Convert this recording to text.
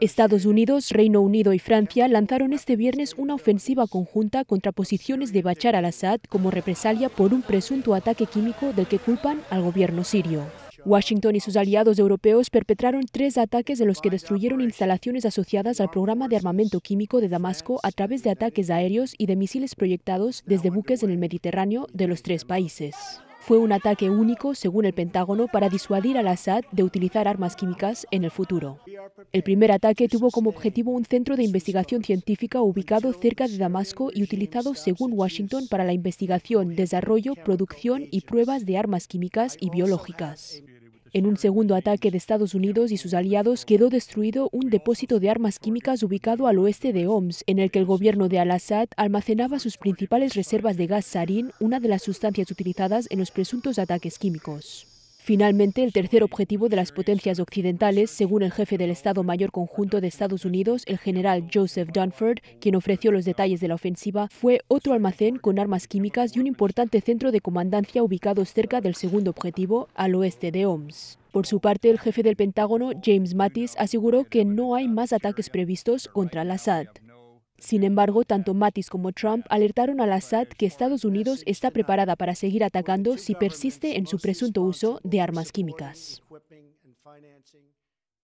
Estados Unidos, Reino Unido y Francia lanzaron este viernes una ofensiva conjunta contra posiciones de Bachar al-Assad como represalia por un presunto ataque químico del que culpan al gobierno sirio. Washington y sus aliados europeos perpetraron tres ataques de los que destruyeron instalaciones asociadas al programa de armamento químico de Damasco a través de ataques aéreos y de misiles proyectados desde buques en el Mediterráneo de los tres países. Fue un ataque único, según el Pentágono, para disuadir al Assad de utilizar armas químicas en el futuro. El primer ataque tuvo como objetivo un centro de investigación científica ubicado cerca de Damasco y utilizado, según Washington, para la investigación, desarrollo, producción y pruebas de armas químicas y biológicas. En un segundo ataque de Estados Unidos y sus aliados quedó destruido un depósito de armas químicas ubicado al oeste de Homs, en el que el gobierno de Al-Assad almacenaba sus principales reservas de gas sarín, una de las sustancias utilizadas en los presuntos ataques químicos. Finalmente, el tercer objetivo de las potencias occidentales, según el jefe del Estado Mayor Conjunto de Estados Unidos, el general Joseph Dunford, quien ofreció los detalles de la ofensiva, fue otro almacén con armas químicas y un importante centro de comandancia ubicados cerca del segundo objetivo, al oeste de Homs. Por su parte, el jefe del Pentágono, James Mattis, aseguró que no hay más ataques previstos contra la assad sin embargo, tanto Mattis como Trump alertaron al Assad que Estados Unidos está preparada para seguir atacando si persiste en su presunto uso de armas químicas.